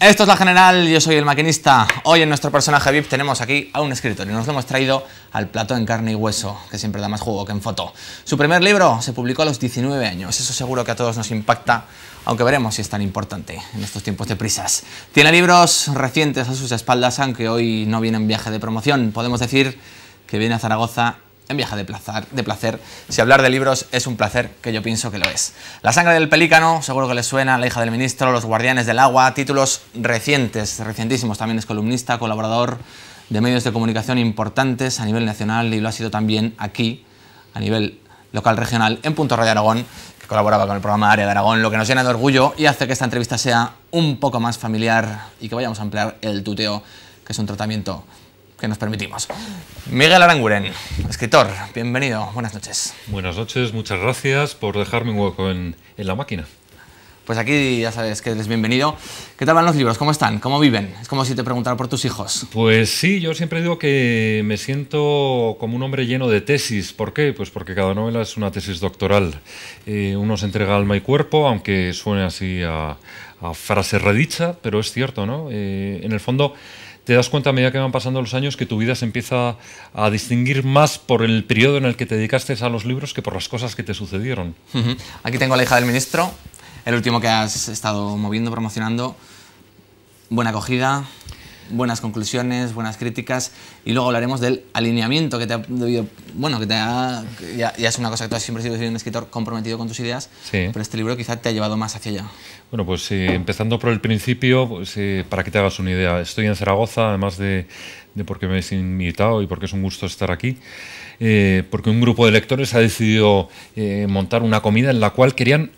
Esto es La General, yo soy el maquinista. Hoy en nuestro personaje VIP tenemos aquí a un escritor y nos lo hemos traído al plato en carne y hueso, que siempre da más juego que en foto. Su primer libro se publicó a los 19 años, eso seguro que a todos nos impacta, aunque veremos si es tan importante en estos tiempos de prisas. Tiene libros recientes a sus espaldas, aunque hoy no viene en viaje de promoción. Podemos decir que viene a Zaragoza en Viaje de placer, de placer, si hablar de libros es un placer, que yo pienso que lo es. La sangre del pelícano, seguro que le suena, La hija del ministro, Los guardianes del agua, títulos recientes, recientísimos, también es columnista, colaborador de medios de comunicación importantes a nivel nacional y lo ha sido también aquí, a nivel local regional, en Punto Radio Aragón, que colaboraba con el programa Área de Aragón, lo que nos llena de orgullo y hace que esta entrevista sea un poco más familiar y que vayamos a ampliar el tuteo, que es un tratamiento que nos permitimos. Miguel Aranguren, escritor, bienvenido, buenas noches. Buenas noches, muchas gracias por dejarme un hueco en, la máquina. Pues aquí ya sabes que eres bienvenido. ¿Qué tal van los libros? ¿Cómo están? ¿Cómo viven? Es como si te preguntara por tus hijos. Pues sí, yo siempre digo que me siento como un hombre lleno de tesis. ¿Por qué? Pues porque cada novela es una tesis doctoral. Eh, uno se entrega alma y cuerpo, aunque suene así a, a frase redicha, pero es cierto, ¿no? Eh, en el fondo te das cuenta a medida que van pasando los años que tu vida se empieza a distinguir más por el periodo en el que te dedicaste a los libros que por las cosas que te sucedieron. Aquí tengo a la hija del ministro, el último que has estado moviendo, promocionando. Buena acogida, buenas conclusiones, buenas críticas y luego hablaremos del alineamiento que te ha bueno, que te ha, ya, es una cosa que tú has siempre sido un escritor comprometido con tus ideas, pero este libro quizá te ha llevado más hacia allá. Bueno, pues eh, empezando por el principio, pues, eh, para que te hagas una idea, estoy en Zaragoza, además de, porque me he invitado y porque es un gusto estar aquí, eh, porque un grupo de lectores ha decidido montar una comida en la cual querían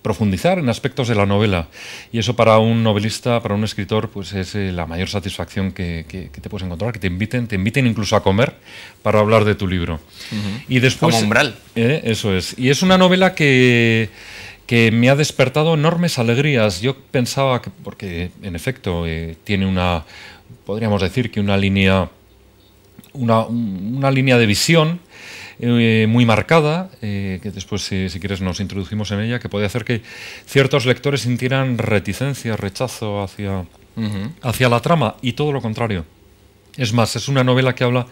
profundizar en aspectos de la novela. Y eso para un novelista, para un escritor, pues es la mayor satisfacción que, te puedes encontrar, que te inviten, te inviten incluso a comer para hablar de tu libro. Y después... Como umbral. eso es. Y es una novela que que me ha despertado enormes alegrías. Yo pensaba que, porque en efecto eh, tiene una, podríamos decir que una línea, una, línea de visión eh, muy marcada, eh, que después si, quieres nos introducimos en ella, que puede hacer que ciertos lectores sintieran reticencia, rechazo hacia, hacia la trama y todo lo contrario. Es más, es una novela que habla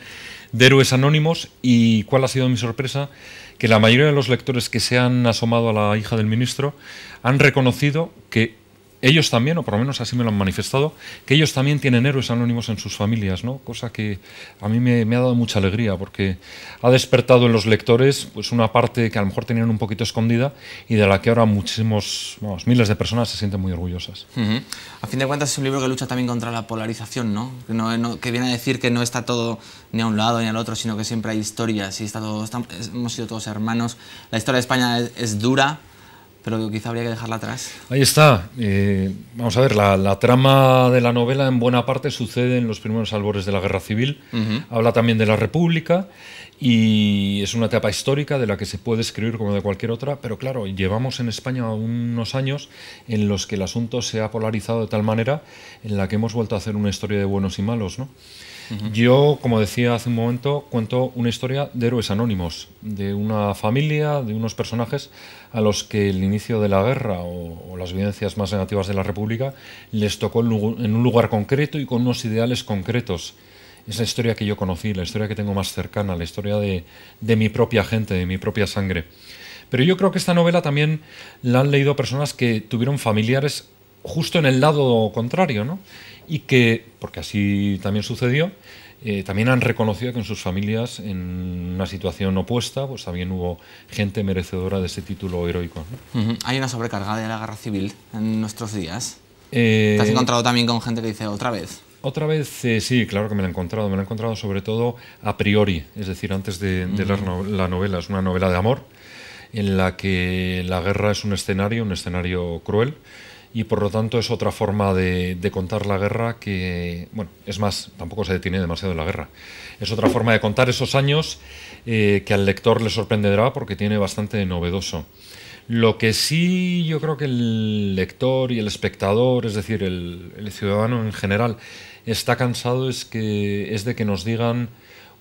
de Héroes Anónimos y cuál ha sido mi sorpresa, que la mayoría de los lectores que se han asomado a la hija del ministro han reconocido que ellos también, o por lo menos así me lo han manifestado, que ellos también tienen héroes anónimos en sus familias, ¿no? Cosa que a mí me, ha dado mucha alegría porque ha despertado en los lectores pues una parte que a lo mejor tenían un poquito escondida y de la que ahora muchísimos, vamos, miles de personas se sienten muy orgullosas. A fin de cuentas es un libro que lucha también contra la polarización, ¿no? Que, viene a decir que no está todo ni a un lado ni al otro, sino que siempre hay historias y está todo, hemos sido todos hermanos. La historia de España es dura, pero quizá habría que dejarla atrás. Ahí está. Eh, vamos a ver, la, trama de la novela en buena parte sucede en los primeros albores de la Guerra Civil. Habla también de la República y es una etapa histórica de la que se puede escribir como de cualquier otra, pero claro, llevamos en España unos años en los que el asunto se ha polarizado de tal manera en la que hemos vuelto a hacer una historia de buenos y malos, ¿no? Yo, como decía hace un momento, cuento una historia de héroes anónimos, de una familia, de unos personajes a los que el inicio de la guerra o, las evidencias más negativas de la República les tocó en un lugar concreto y con unos ideales concretos Esa historia que yo conocí, la historia que tengo más cercana, la historia de, de, mi propia gente, de mi propia sangre. Pero yo creo que esta novela también la han leído personas que tuvieron familiares justo en el lado contrario, ¿no? Y que, porque así también sucedió, eh, también han reconocido que en sus familias, en una situación opuesta, pues también hubo gente merecedora de ese título heroico. Hay una sobrecarga de la guerra civil en nuestros días. Eh, ¿Te has encontrado también con gente que dice otra vez? Otra vez, eh, sí, claro que me la he encontrado. Me la he encontrado sobre todo a priori, es decir, antes de, la, novela. Es una novela de amor en la que la guerra es un escenario, un escenario cruel y por lo tanto es otra forma de, contar la guerra que, bueno, es más, tampoco se detiene demasiado la guerra. Es otra forma de contar esos años eh, que al lector le sorprenderá porque tiene bastante novedoso. Lo que sí yo creo que el lector y el espectador, es decir, el, ciudadano en general, está cansado es, que, es de que nos digan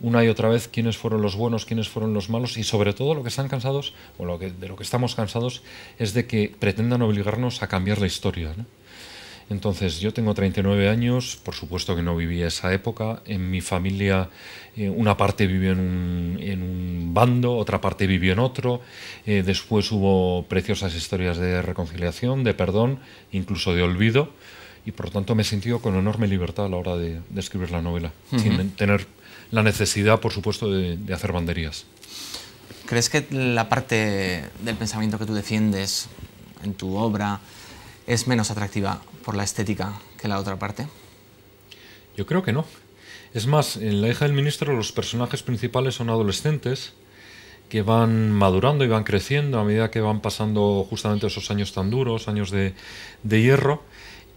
una y otra vez quiénes fueron los buenos, quiénes fueron los malos y sobre todo lo que están cansados, o lo que, de lo que estamos cansados, es de que pretendan obligarnos a cambiar la historia. Entonces, yo tengo 39 años, por supuesto que no viví esa época. En mi familia, eh, una parte vivió en un, bando, otra parte vivió en otro. Eh, después hubo preciosas historias de reconciliación, de perdón, incluso de olvido. Y por lo tanto me he sentido con enorme libertad a la hora de, escribir la novela, sin tener la necesidad, por supuesto, de, hacer banderías. ¿Crees que la parte del pensamiento que tú defiendes en tu obra es menos atractiva por la estética que la otra parte? Yo creo que no. Es más, en La hija del ministro los personajes principales son adolescentes que van madurando y van creciendo a medida que van pasando justamente esos años tan duros, años de, de hierro.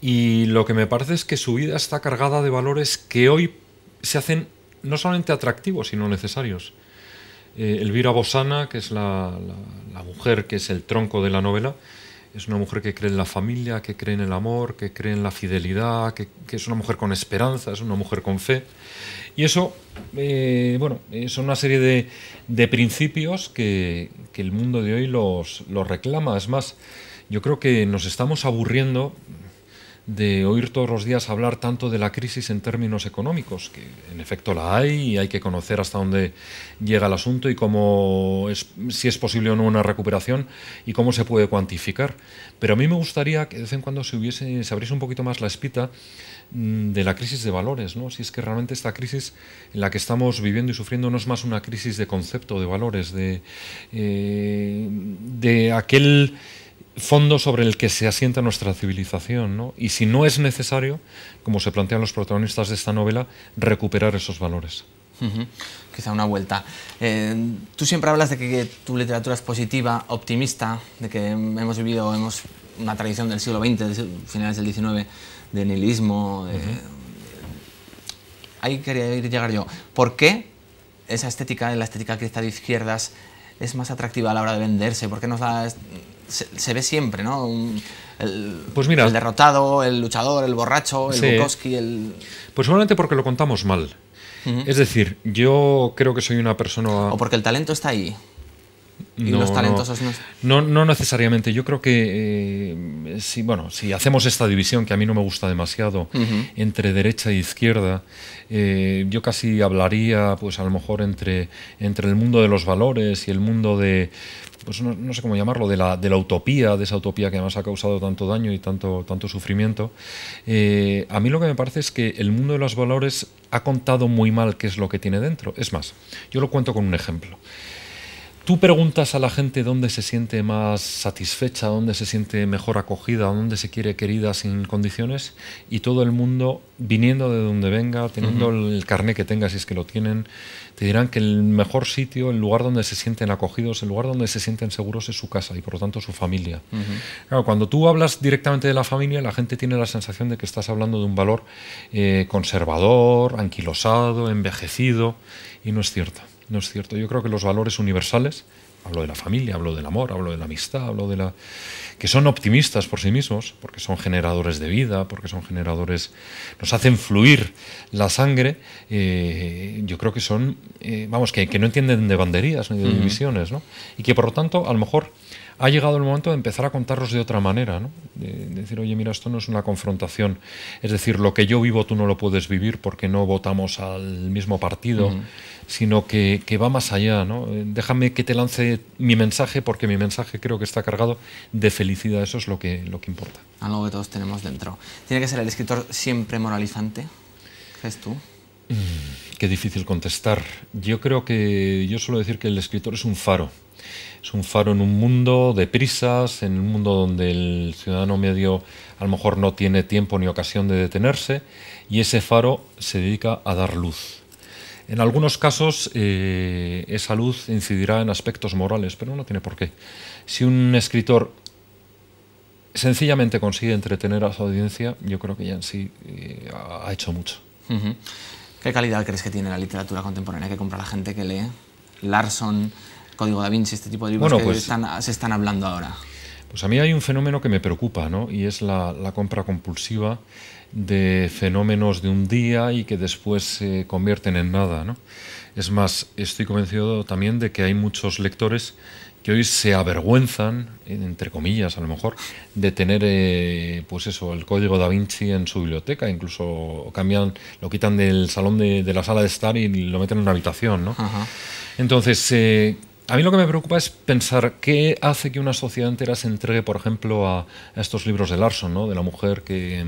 Y lo que me parece es que su vida está cargada de valores que hoy se hacen no solamente atractivos, sino necesarios. Eh, Elvira Bosana, que es la, mujer que es el tronco de la novela, es una mujer que cree en la familia, que cree en el amor, que cree en la fidelidad, que, es una mujer con esperanza, es una mujer con fe. Y eso, eh, bueno, es eh, una serie de, principios que, el mundo de hoy los, los reclama. Es más, yo creo que nos estamos aburriendo, de oír todos los días hablar tanto de la crisis en términos económicos, que en efecto la hay y hay que conocer hasta dónde llega el asunto y cómo es, si es posible o no una recuperación y cómo se puede cuantificar. Pero a mí me gustaría que de vez en cuando se, hubiese, abriese un poquito más la espita mm, de la crisis de valores, ¿no? Si es que realmente esta crisis en la que estamos viviendo y sufriendo no es más una crisis de concepto, de valores, de, eh, de aquel fondo sobre el que se asienta nuestra civilización, ¿no? y si no es necesario, como se plantean los protagonistas de esta novela, recuperar esos valores. Quizá una vuelta. Eh, tú siempre hablas de que, tu literatura es positiva, optimista, de que hemos vivido hemos una tradición del siglo XX, finales del XIX, de nihilismo. Ahí quería llegar yo. ¿Por qué esa estética, la estética que está de izquierdas, es más atractiva a la hora de venderse? ¿Por qué nos la se, ve siempre, ¿no? el, pues mira, el derrotado, el luchador, el borracho, el Bukowski, el... Pues solamente porque lo contamos mal. Es decir, yo creo que soy una persona... O porque el talento está ahí. Y los talentosos no. No, no necesariamente. Yo creo que eh, si, bueno, si hacemos esta división, que a mí no me gusta demasiado, entre derecha e izquierda, eh, yo casi hablaría, pues a lo mejor, entre, entre el mundo de los valores y el mundo de, pues no, sé cómo llamarlo, de la, utopía, de esa utopía que además ha causado tanto daño y tanto, tanto sufrimiento, eh, a mí lo que me parece es que el mundo de los valores ha contado muy mal qué es lo que tiene dentro. Es más, yo lo cuento con un ejemplo. Tú preguntas a la gente dónde se siente más satisfecha, dónde se siente mejor acogida, dónde se quiere querida sin condiciones y todo el mundo, viniendo de donde venga, teniendo el carné que tenga si es que lo tienen, te dirán que el mejor sitio, el lugar donde se sienten acogidos, el lugar donde se sienten seguros es su casa y por lo tanto su familia. cuando tú hablas directamente de la familia, la gente tiene la sensación de que estás hablando de un valor eh, conservador, anquilosado, envejecido y no es cierto. No es cierto. Yo creo que los valores universales, hablo de la familia, hablo del amor, hablo de la amistad, hablo de la. que son optimistas por sí mismos, porque son generadores de vida, porque son generadores. nos hacen fluir la sangre. Eh, yo creo que son. Eh, vamos, que, que, no entienden de banderías ni de divisiones, ¿no? Y que por lo tanto, a lo mejor ha llegado el momento de empezar a contarlos de otra manera, ¿no? de decir, oye, mira, esto no es una confrontación, es decir, lo que yo vivo tú no lo puedes vivir porque no votamos al mismo partido, sino que, va más allá, ¿no? Eh, déjame que te lance mi mensaje porque mi mensaje creo que está cargado de felicidad, eso es lo que, lo que importa. Algo ah, que todos tenemos dentro. ¿Tiene que ser el escritor siempre moralizante? ¿Crees tú? Mm. Qué difícil contestar. Yo creo que yo suelo decir que el escritor es un faro. Es un faro en un mundo de prisas, en un mundo donde el ciudadano medio a lo mejor no tiene tiempo ni ocasión de detenerse y ese faro se dedica a dar luz. En algunos casos eh, esa luz incidirá en aspectos morales, pero no tiene por qué. Si un escritor sencillamente consigue entretener a su audiencia, yo creo que ya en sí eh, ha hecho mucho. ¿Qué calidad crees que tiene la literatura contemporánea que compra la gente que lee Larson, Código da Vinci, este tipo de libros que pues- se están hablando ahora? Pues a mí hay un fenómeno que me preocupa, ¿no? Y es la, la compra compulsiva de fenómenos de un día y que después se convierten en nada, ¿no? Es más, estoy convencido también de que hay muchos lectores que hoy se avergüenzan, entre comillas a lo mejor, de tener eh, pues eso, el código da Vinci en su biblioteca, incluso cambian, lo quitan del salón de, la sala de estar y lo meten en una habitación. ¿no? Entonces, eh, a mí lo que me preocupa es pensar qué hace que una sociedad entera se entregue, por ejemplo, a, estos libros de Larson, ¿no? de la mujer que